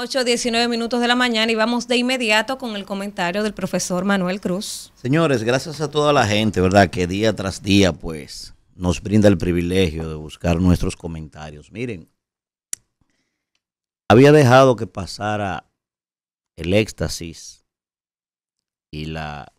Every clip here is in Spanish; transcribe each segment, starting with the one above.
8, 19 minutos de la mañana y vamos de inmediato con el comentario del profesor Manuel Cruz. Señores, gracias a toda la gente, ¿verdad? Que día tras día, pues, nos brinda el privilegio de buscar nuestros comentarios. Miren, había dejado que pasara el éxtasis y la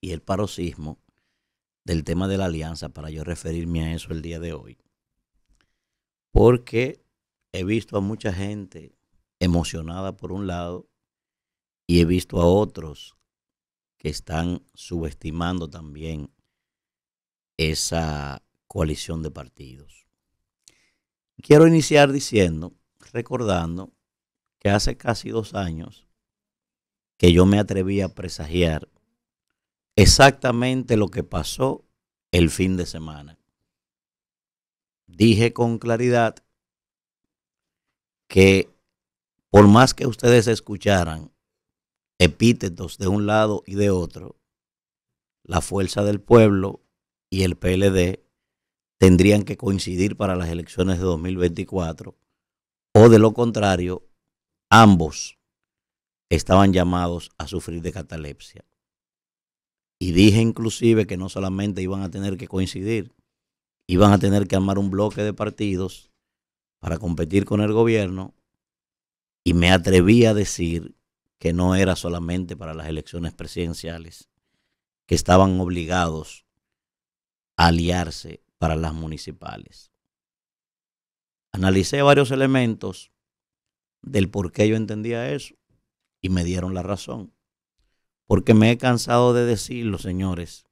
y el paroxismo del tema de la alianza para yo referirme a eso el día de hoy. Porque he visto a mucha gente emocionada por un lado y he visto a otros que están subestimando también esa coalición de partidos. Quiero iniciar diciendo, recordando que hace casi dos años que yo me atreví a presagiar exactamente lo que pasó el fin de semana. Dije con claridad que por más que ustedes escucharan epítetos de un lado y de otro, la fuerza del pueblo y el PLD tendrían que coincidir para las elecciones de 2024 o de lo contrario, ambos estaban llamados a sufrir de catalepsia. Y dije inclusive que no solamente iban a tener que coincidir, iban a tener que armar un bloque de partidos para competir con el gobierno y me atreví a decir que no era solamente para las elecciones presidenciales, que estaban obligados a aliarse para las municipales. Analicé varios elementos del por qué yo entendía eso y me dieron la razón. Porque me he cansado de decirlo, señores,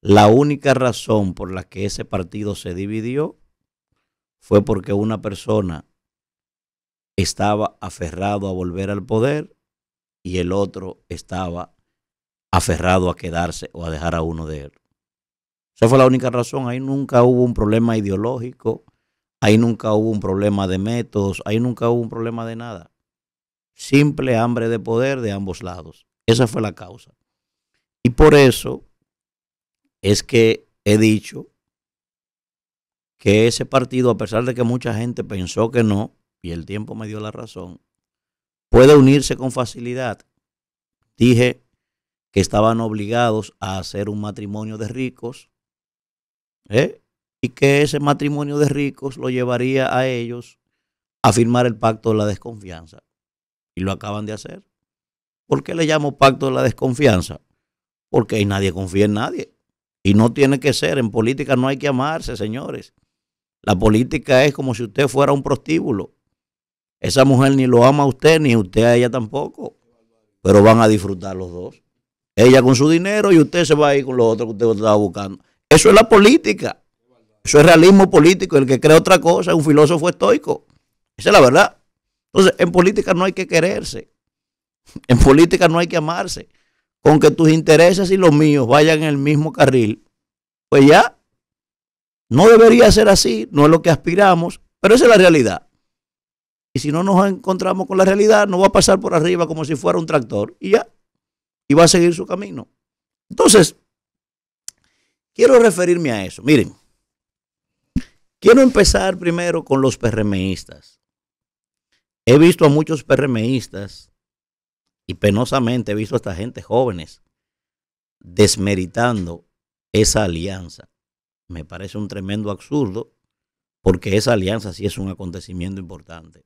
la única razón por la que ese partido se dividió fue porque una persona estaba aferrado a volver al poder y el otro estaba aferrado a quedarse o a dejar a uno de él. Esa fue la única razón. Ahí nunca hubo un problema ideológico, ahí nunca hubo un problema de métodos, ahí nunca hubo un problema de nada. Simple hambre de poder de ambos lados. Esa fue la causa. Y por eso es que he dicho que ese partido, a pesar de que mucha gente pensó que no, y el tiempo me dio la razón, puede unirse con facilidad. Dije que estaban obligados a hacer un matrimonio de ricos ¿eh? y que ese matrimonio de ricos lo llevaría a ellos a firmar el pacto de la desconfianza. Y lo acaban de hacer. ¿Por qué le llamo pacto de la desconfianza? Porque nadie confía en nadie. Y no tiene que ser. En política no hay que amarse, señores. La política es como si usted fuera un prostíbulo. Esa mujer ni lo ama a usted, ni usted a ella tampoco. Pero van a disfrutar los dos. Ella con su dinero y usted se va a ir con los otros que usted estaba buscando. Eso es la política. Eso es realismo político. El que cree otra cosa un filósofo estoico. Esa es la verdad. Entonces, en política no hay que quererse. En política no hay que amarse. Con que tus intereses y los míos vayan en el mismo carril, pues ya no debería ser así, no es lo que aspiramos, pero esa es la realidad. Y si no nos encontramos con la realidad, no va a pasar por arriba como si fuera un tractor y ya, y va a seguir su camino. Entonces, quiero referirme a eso. Miren, quiero empezar primero con los PRMistas. He visto a muchos PRMistas y penosamente he visto a esta gente jóvenes desmeritando esa alianza me parece un tremendo absurdo, porque esa alianza sí es un acontecimiento importante.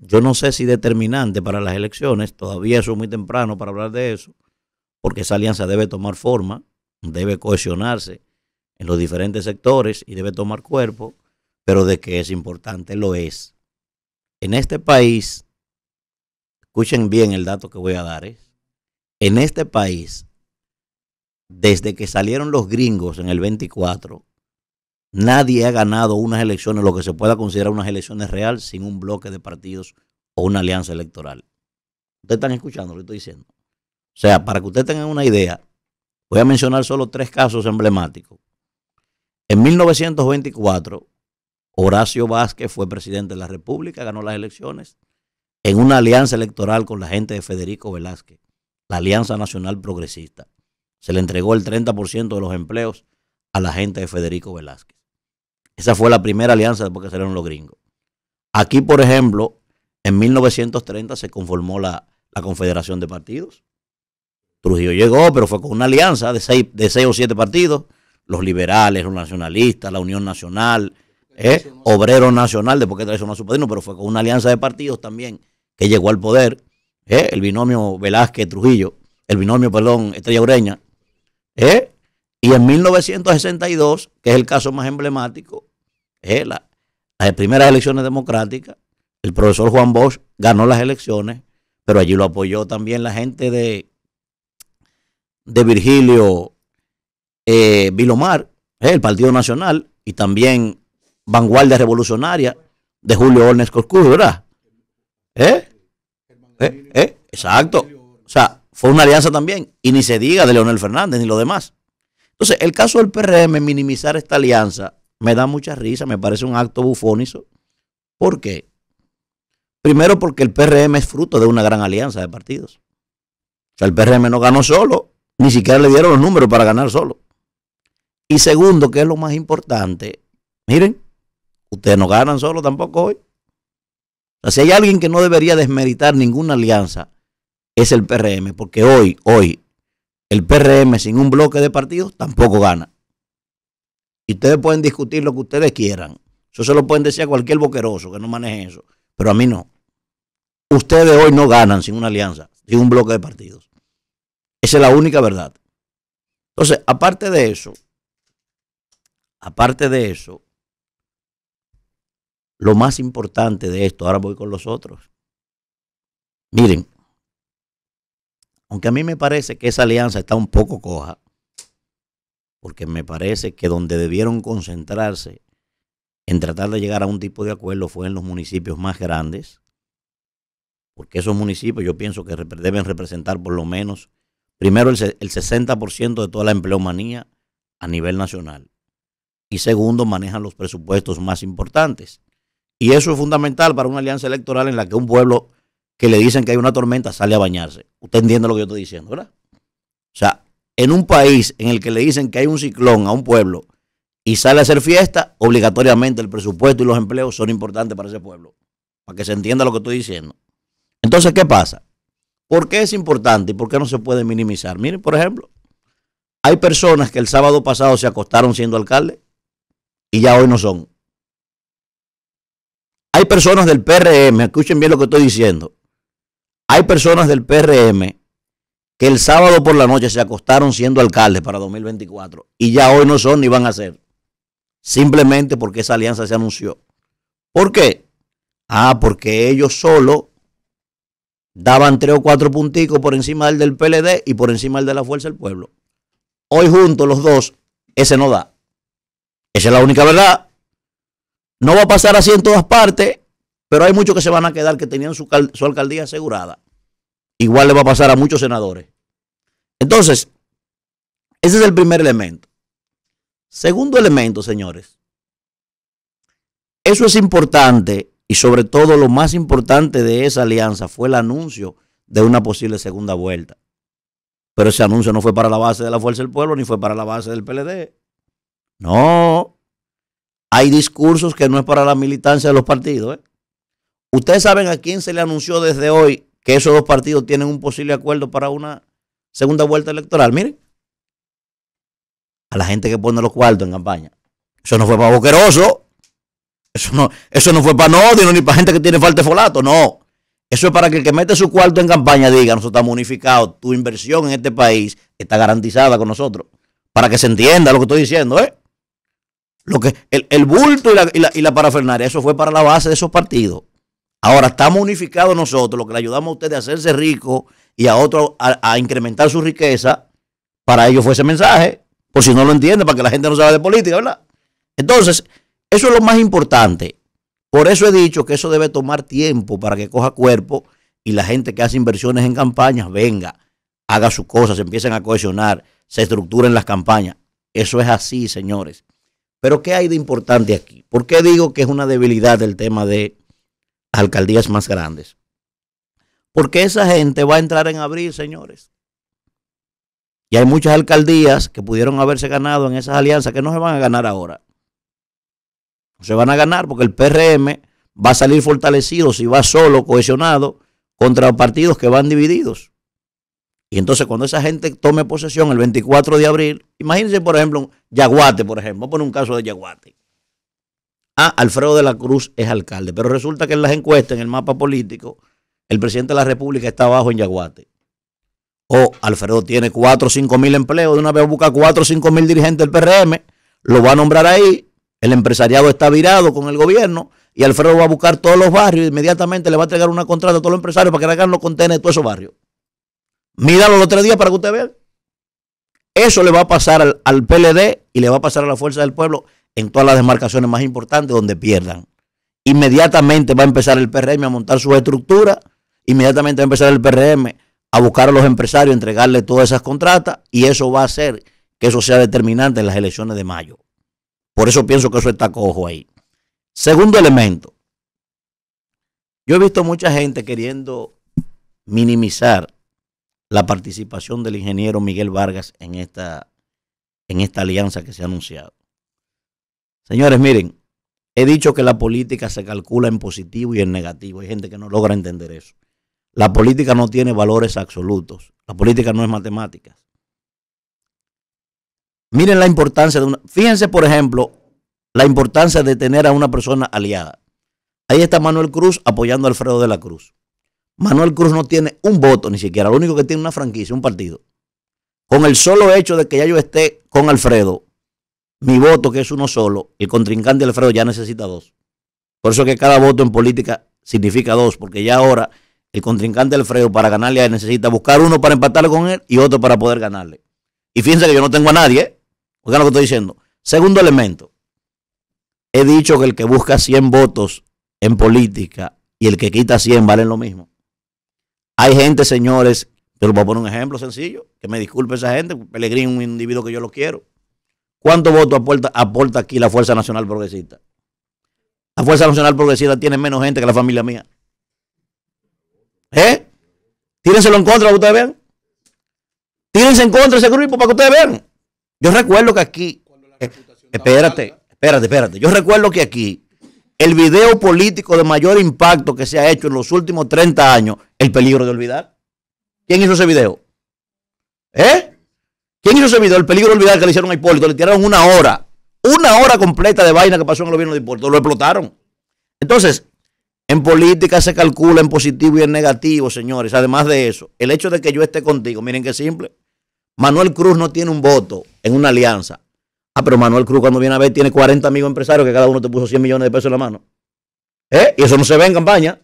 Yo no sé si determinante para las elecciones, todavía es muy temprano para hablar de eso, porque esa alianza debe tomar forma, debe cohesionarse en los diferentes sectores y debe tomar cuerpo, pero de que es importante lo es. En este país, escuchen bien el dato que voy a dar, ¿eh? en este país desde que salieron los gringos en el 24, nadie ha ganado unas elecciones, lo que se pueda considerar unas elecciones real, sin un bloque de partidos o una alianza electoral. Ustedes están escuchando lo que estoy diciendo. O sea, para que ustedes tengan una idea, voy a mencionar solo tres casos emblemáticos. En 1924, Horacio Vázquez fue presidente de la República, ganó las elecciones en una alianza electoral con la gente de Federico Velázquez, la Alianza Nacional Progresista se le entregó el 30% de los empleos a la gente de Federico Velázquez. Esa fue la primera alianza después que salieron los gringos. Aquí, por ejemplo, en 1930 se conformó la, Confederación de Partidos. Trujillo llegó, pero fue con una alianza de seis, de o siete partidos, los liberales, los nacionalistas, la Unión Nacional, ¿eh? Obrero Nacional, después que traicionó a su padrino, pero fue con una alianza de partidos también que llegó al poder, ¿eh? el binomio Velázquez-Trujillo, el binomio, perdón, Estrella Ureña, ¿Eh? Y en 1962, que es el caso más emblemático, ¿eh? las primeras elecciones democráticas, el profesor Juan Bosch ganó las elecciones, pero allí lo apoyó también la gente de, de Virgilio eh, Vilomar, ¿eh? el Partido Nacional, y también Vanguardia Revolucionaria de Julio Ornes Coscuro ¿verdad? ¿Eh? Exacto. O sea, fue una alianza también. Y ni se diga de Leonel Fernández ni lo demás. Entonces, el caso del PRM, minimizar esta alianza, me da mucha risa, me parece un acto bufónico. ¿Por qué? Primero porque el PRM es fruto de una gran alianza de partidos. O sea, el PRM no ganó solo, ni siquiera le dieron los números para ganar solo. Y segundo, que es lo más importante, miren, ustedes no ganan solo tampoco hoy. O sea, si hay alguien que no debería desmeritar ninguna alianza, es el PRM, porque hoy, hoy, el PRM sin un bloque de partidos tampoco gana. Y ustedes pueden discutir lo que ustedes quieran. Eso se lo pueden decir a cualquier boqueroso que no maneje eso. Pero a mí no. Ustedes hoy no ganan sin una alianza, sin un bloque de partidos. Esa es la única verdad. Entonces, aparte de eso, aparte de eso, lo más importante de esto, ahora voy con los otros. Miren, aunque a mí me parece que esa alianza está un poco coja, porque me parece que donde debieron concentrarse en tratar de llegar a un tipo de acuerdo fue en los municipios más grandes, porque esos municipios yo pienso que deben representar por lo menos, primero, el, 60% de toda la empleomanía a nivel nacional, y segundo, manejan los presupuestos más importantes. Y eso es fundamental para una alianza electoral en la que un pueblo que le dicen que hay una tormenta, sale a bañarse. Usted entiende lo que yo estoy diciendo, ¿verdad? O sea, en un país en el que le dicen que hay un ciclón a un pueblo y sale a hacer fiesta, obligatoriamente el presupuesto y los empleos son importantes para ese pueblo, para que se entienda lo que estoy diciendo. Entonces, ¿qué pasa? ¿Por qué es importante y por qué no se puede minimizar? Miren, por ejemplo, hay personas que el sábado pasado se acostaron siendo alcalde y ya hoy no son. Hay personas del PRM, escuchen bien lo que estoy diciendo, hay personas del PRM que el sábado por la noche se acostaron siendo alcaldes para 2024 y ya hoy no son ni van a ser. Simplemente porque esa alianza se anunció. ¿Por qué? Ah, porque ellos solo daban tres o cuatro punticos por encima del del PLD y por encima del de la Fuerza del Pueblo. Hoy juntos los dos, ese no da. Esa es la única verdad. No va a pasar así en todas partes. Pero hay muchos que se van a quedar que tenían su, alcaldía asegurada. Igual le va a pasar a muchos senadores. Entonces, ese es el primer elemento. Segundo elemento, señores. Eso es importante y sobre todo lo más importante de esa alianza fue el anuncio de una posible segunda vuelta. Pero ese anuncio no fue para la base de la Fuerza del Pueblo ni fue para la base del PLD. No. Hay discursos que no es para la militancia de los partidos. ¿eh? Ustedes saben a quién se le anunció desde hoy que esos dos partidos tienen un posible acuerdo para una segunda vuelta electoral. Miren, a la gente que pone los cuartos en campaña. Eso no fue para boqueroso. Eso no, eso no fue para no, ni para gente que tiene falta de folato. No. Eso es para que el que mete su cuarto en campaña diga, nosotros estamos unificados, tu inversión en este país está garantizada con nosotros. Para que se entienda lo que estoy diciendo, ¿eh? Lo que, el, el bulto y la, y, la, y la parafernaria, eso fue para la base de esos partidos. Ahora estamos unificados nosotros, lo que le ayudamos a ustedes a hacerse ricos y a otros a, incrementar su riqueza, para ellos fue ese mensaje, por si no lo entiende, para que la gente no sabe de política, ¿verdad? Entonces, eso es lo más importante. Por eso he dicho que eso debe tomar tiempo para que coja cuerpo y la gente que hace inversiones en campañas venga, haga sus cosas, se empiecen a cohesionar, se estructuren las campañas. Eso es así, señores. Pero ¿qué hay de importante aquí? ¿Por qué digo que es una debilidad del tema de alcaldías más grandes. Porque esa gente va a entrar en abril, señores. Y hay muchas alcaldías que pudieron haberse ganado en esas alianzas que no se van a ganar ahora. No se van a ganar porque el PRM va a salir fortalecido si va solo, cohesionado, contra partidos que van divididos. Y entonces cuando esa gente tome posesión el 24 de abril, imagínense por ejemplo Yaguate, por ejemplo, por un caso de Yaguate ah, Alfredo de la Cruz es alcalde. Pero resulta que en las encuestas, en el mapa político, el presidente de la República está abajo en Yaguate. O Alfredo tiene 4 o 5 mil empleos, de una vez busca 4 o 5 mil dirigentes del PRM, lo va a nombrar ahí, el empresariado está virado con el gobierno y Alfredo va a buscar todos los barrios e inmediatamente le va a entregar una contrata a todos los empresarios para que hagan los contenedores de todos esos barrios. Míralo los tres días para que usted vea. Eso le va a pasar al, al PLD y le va a pasar a la Fuerza del Pueblo en todas las demarcaciones más importantes donde pierdan. Inmediatamente va a empezar el PRM a montar su estructura, inmediatamente va a empezar el PRM a buscar a los empresarios, entregarle todas esas contratas y eso va a hacer que eso sea determinante en las elecciones de mayo. Por eso pienso que eso está cojo ahí. Segundo elemento, yo he visto mucha gente queriendo minimizar la participación del ingeniero Miguel Vargas en esta, en esta alianza que se ha anunciado. Señores, miren, he dicho que la política se calcula en positivo y en negativo. Hay gente que no logra entender eso. La política no tiene valores absolutos. La política no es matemática. Miren la importancia de una... Fíjense, por ejemplo, la importancia de tener a una persona aliada. Ahí está Manuel Cruz apoyando a Alfredo de la Cruz. Manuel Cruz no tiene un voto ni siquiera, lo único que tiene una franquicia, un partido. Con el solo hecho de que ya yo esté con Alfredo, mi voto, que es uno solo, el contrincante Alfredo ya necesita dos. Por eso que cada voto en política significa dos, porque ya ahora el contrincante Alfredo para ganarle necesita buscar uno para empatarle con él y otro para poder ganarle. Y fíjense que yo no tengo a nadie, ¿eh? lo que estoy diciendo. Segundo elemento, he dicho que el que busca 100 votos en política y el que quita 100 valen lo mismo. Hay gente, señores, pero le voy a poner un ejemplo sencillo, que me disculpe esa gente, Pelegrín es un individuo que yo lo quiero. ¿Cuánto voto aporta, aquí la Fuerza Nacional Progresista? La Fuerza Nacional Progresista tiene menos gente que la familia mía. ¿Eh? Tírenselo en contra para que ustedes vean. Tírense en contra ese grupo para que ustedes vean. Yo recuerdo que aquí. Eh, espérate, espérate, espérate. Yo recuerdo que aquí el video político de mayor impacto que se ha hecho en los últimos 30 años, el peligro de olvidar. ¿Quién hizo ese video? ¿Eh? ¿Quién hizo El peligro de olvidar que le hicieron a Hipólito. Le tiraron una hora. Una hora completa de vaina que pasó en el gobierno de Hipólito. Lo explotaron. Entonces, en política se calcula en positivo y en negativo, señores. Además de eso, el hecho de que yo esté contigo, miren qué simple. Manuel Cruz no tiene un voto en una alianza. Ah, pero Manuel Cruz cuando viene a ver tiene 40 amigos empresarios que cada uno te puso 100 millones de pesos en la mano. ¿Eh? Y eso no se ve en campaña.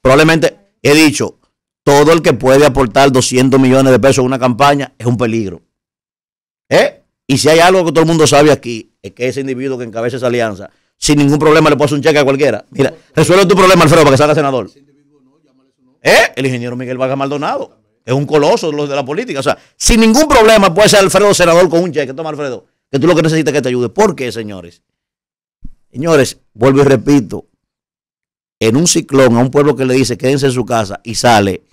Probablemente, he dicho, todo el que puede aportar 200 millones de pesos en una campaña es un peligro. ¿Eh? Y si hay algo que todo el mundo sabe aquí, es que ese individuo que encabeza esa alianza, sin ningún problema le puede hacer un cheque a cualquiera. Mira, resuelve tu problema, Alfredo, para que salga senador. ¿Eh? El ingeniero Miguel Vargas Maldonado. Es un coloso de la política. O sea, sin ningún problema puede ser Alfredo senador con un cheque. Toma, Alfredo, que tú lo que necesitas es que te ayude. ¿Por qué, señores? Señores, vuelvo y repito. En un ciclón, a un pueblo que le dice quédense en su casa y sale,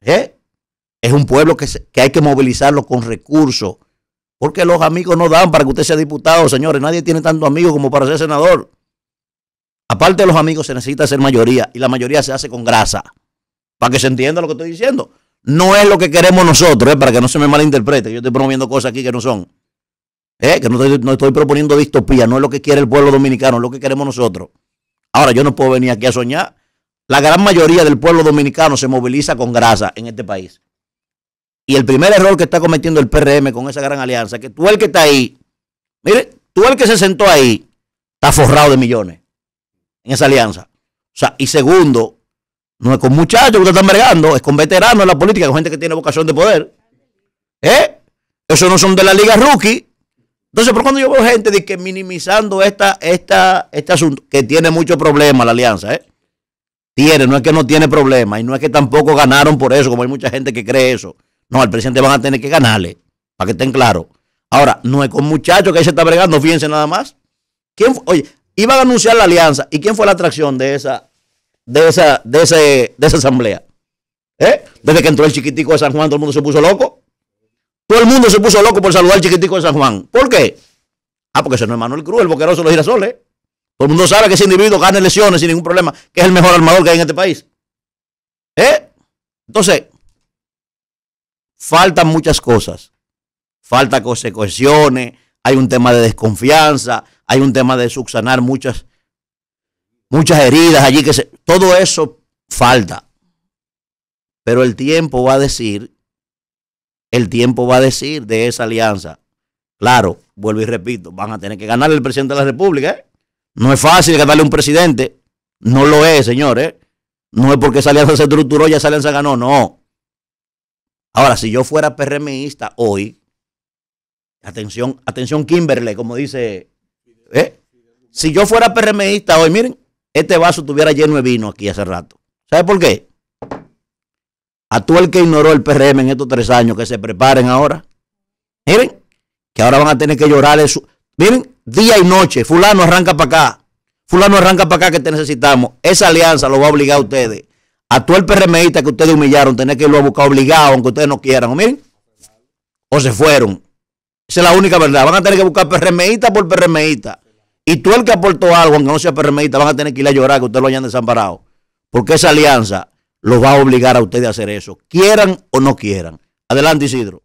¿eh? es un pueblo que, que hay que movilizarlo con recursos porque los amigos no dan para que usted sea diputado, señores. Nadie tiene tanto amigos como para ser senador. Aparte de los amigos, se necesita ser mayoría. Y la mayoría se hace con grasa. Para que se entienda lo que estoy diciendo. No es lo que queremos nosotros, eh, para que no se me malinterprete. Yo estoy promoviendo cosas aquí que no son. Eh, que no estoy, no estoy proponiendo distopía. No es lo que quiere el pueblo dominicano, es lo que queremos nosotros. Ahora, yo no puedo venir aquí a soñar. La gran mayoría del pueblo dominicano se moviliza con grasa en este país. Y el primer error que está cometiendo el PRM con esa gran alianza, que tú el que está ahí, mire, tú el que se sentó ahí, está forrado de millones en esa alianza. O sea, y segundo, no es con muchachos que ustedes están mergando, es con veteranos de la política, con gente que tiene vocación de poder. ¿Eh? Eso no son de la liga rookie. Entonces, por cuando yo veo gente de que minimizando esta, esta, este asunto, que tiene mucho problema la alianza, ¿eh? Tiene, no es que no tiene problema, y no es que tampoco ganaron por eso, como hay mucha gente que cree eso. No, al presidente van a tener que ganarle, para que estén claros. Ahora, no es con muchachos que ahí se está bregando, fíjense nada más. ¿Quién Oye, iban a anunciar la alianza. ¿Y quién fue la atracción de esa, de esa, de esa asamblea? ¿Eh? Desde que entró el chiquitico de San Juan, todo el mundo se puso loco. Todo el mundo se puso loco por saludar al chiquitico de San Juan. ¿Por qué? Ah, porque ese no es Manuel Cruz, el boqueroso de los girasoles. Todo el mundo sabe que ese individuo gana elecciones sin ningún problema, que es el mejor armador que hay en este país. ¿Eh? Entonces, faltan muchas cosas. Falta cohesiones, hay un tema de desconfianza, hay un tema de subsanar muchas, muchas heridas allí que se, todo eso falta. Pero el tiempo va a decir, el tiempo va a decir de esa alianza. Claro, vuelvo y repito, van a tener que ganar el presidente de la República. ¿eh? No es fácil ganarle a un presidente. No lo es, señores. No es porque esa alianza se estructuró y esa alianza ganó. No. Ahora, si yo fuera PRMista hoy, atención, atención Kimberley, como dice, ¿eh? si yo fuera PRMista hoy, miren, este vaso tuviera lleno de vino aquí hace rato. ¿Sabe por qué? A tú el que ignoró el PRM en estos tres años, que se preparen ahora. Miren, que ahora van a tener que llorar. Eso. Miren, día y noche, fulano arranca para acá, fulano arranca para acá que te necesitamos. Esa alianza lo va a obligar a ustedes a todo el PRMista que ustedes humillaron, tener que irlo a buscar obligado, aunque ustedes no quieran, o miren, o se fueron. Esa es la única verdad. Van a tener que buscar PRMista por PRMista. Y tú el que aportó algo, aunque no sea PRMista, van a tener que ir a llorar que ustedes lo hayan desamparado. Porque esa alianza los va a obligar a ustedes a hacer eso, quieran o no quieran. Adelante, Isidro.